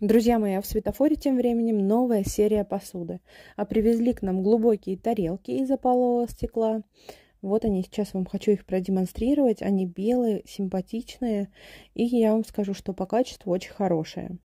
Друзья мои, а в светофоре тем временем новая серия посуды. А привезли к нам глубокие тарелки из опалового стекла. Вот они, сейчас вам хочу их продемонстрировать. Они белые, симпатичные. И я вам скажу, что по качеству очень хорошие.